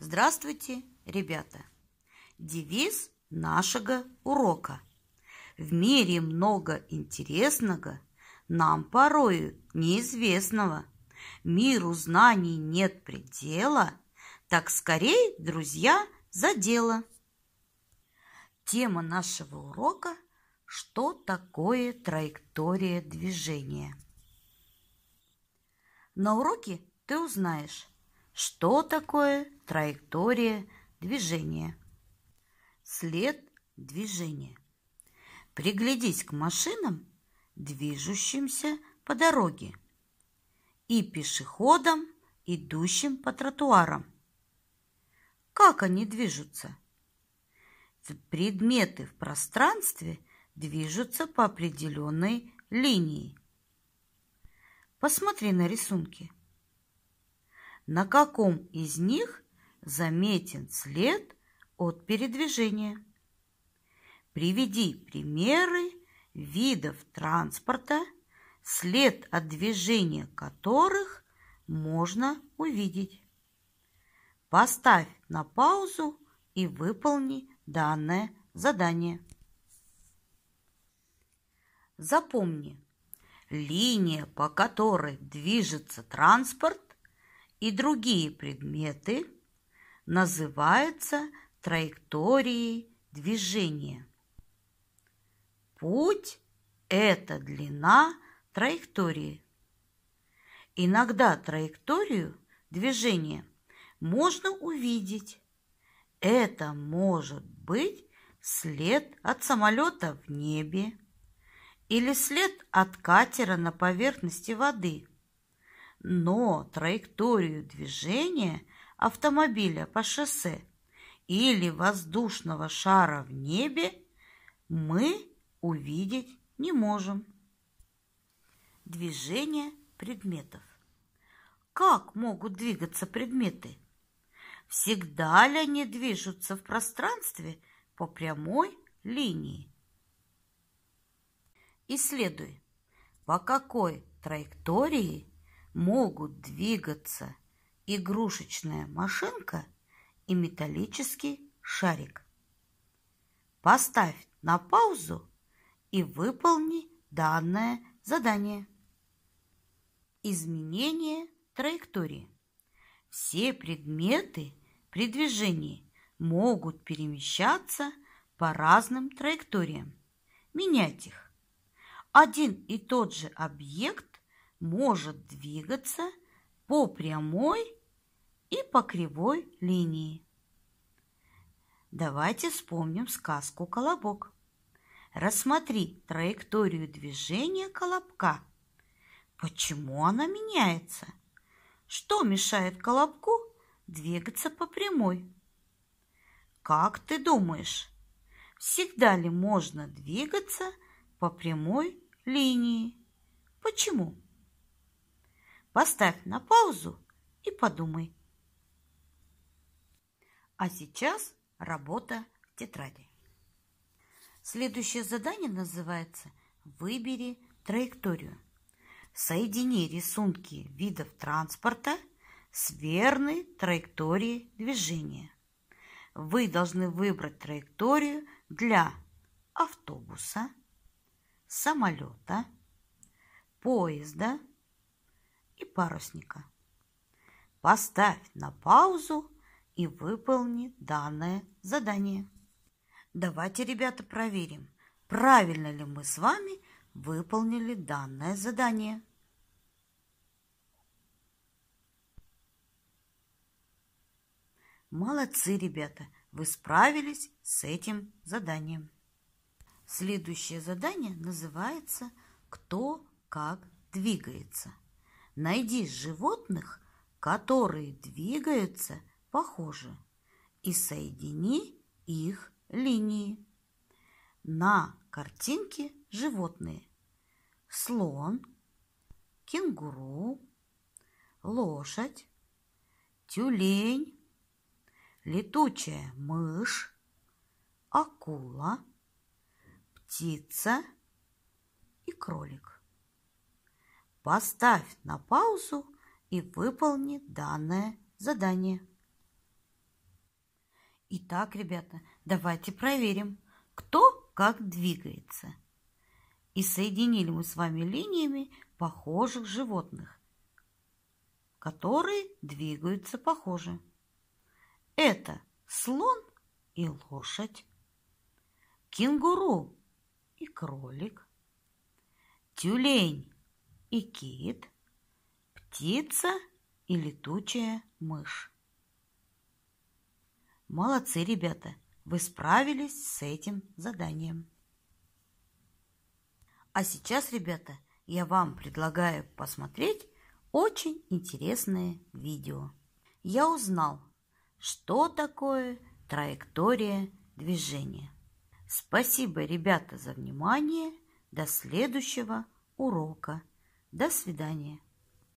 Здравствуйте, ребята! Девиз нашего урока. В мире много интересного, нам порою неизвестного. Миру знаний нет предела, так скорей, друзья, за дело. Тема нашего урока – что такое траектория движения? На уроке ты узнаешь, что такое траектория движения? След движения. Приглядись к машинам, движущимся по дороге, и пешеходам, идущим по тротуарам. Как они движутся? Предметы в пространстве движутся по определенной линии. Посмотри на рисунки на каком из них заметен след от передвижения. Приведи примеры видов транспорта, след от движения которых можно увидеть. Поставь на паузу и выполни данное задание. Запомни, линия, по которой движется транспорт, и другие предметы называются траекторией движения. Путь – это длина траектории. Иногда траекторию движения можно увидеть. Это может быть след от самолета в небе или след от катера на поверхности воды но траекторию движения автомобиля по шоссе или воздушного шара в небе мы увидеть не можем. Движение предметов. Как могут двигаться предметы? Всегда ли они движутся в пространстве по прямой линии? Исследуй, по какой траектории могут двигаться игрушечная машинка и металлический шарик. Поставь на паузу и выполни данное задание. Изменение траектории. Все предметы при движении могут перемещаться по разным траекториям, менять их. Один и тот же объект может двигаться по прямой и по кривой линии. Давайте вспомним сказку «Колобок». Рассмотри траекторию движения колобка. Почему она меняется? Что мешает колобку двигаться по прямой? Как ты думаешь, всегда ли можно двигаться по прямой линии? Почему? Поставь на паузу и подумай. А сейчас работа в тетради. Следующее задание называется «Выбери траекторию». Соедини рисунки видов транспорта с верной траекторией движения. Вы должны выбрать траекторию для автобуса, самолета, поезда, и парусника. Поставь на паузу и выполни данное задание. Давайте, ребята, проверим, правильно ли мы с вами выполнили данное задание. Молодцы, ребята, вы справились с этим заданием. Следующее задание называется «Кто как двигается». Найди животных, которые двигаются похоже, и соедини их линии. На картинке животные. Слон, кенгуру, лошадь, тюлень, летучая мышь, акула, птица и кролик. Поставь на паузу и выполни данное задание. Итак, ребята, давайте проверим, кто как двигается. И соединили мы с вами линиями похожих животных, которые двигаются похоже. Это слон и лошадь, кенгуру и кролик, тюлень и кит, птица и летучая мышь. Молодцы, ребята, вы справились с этим заданием. А сейчас, ребята, я вам предлагаю посмотреть очень интересное видео. Я узнал, что такое траектория движения. Спасибо, ребята, за внимание. До следующего урока. До свидания.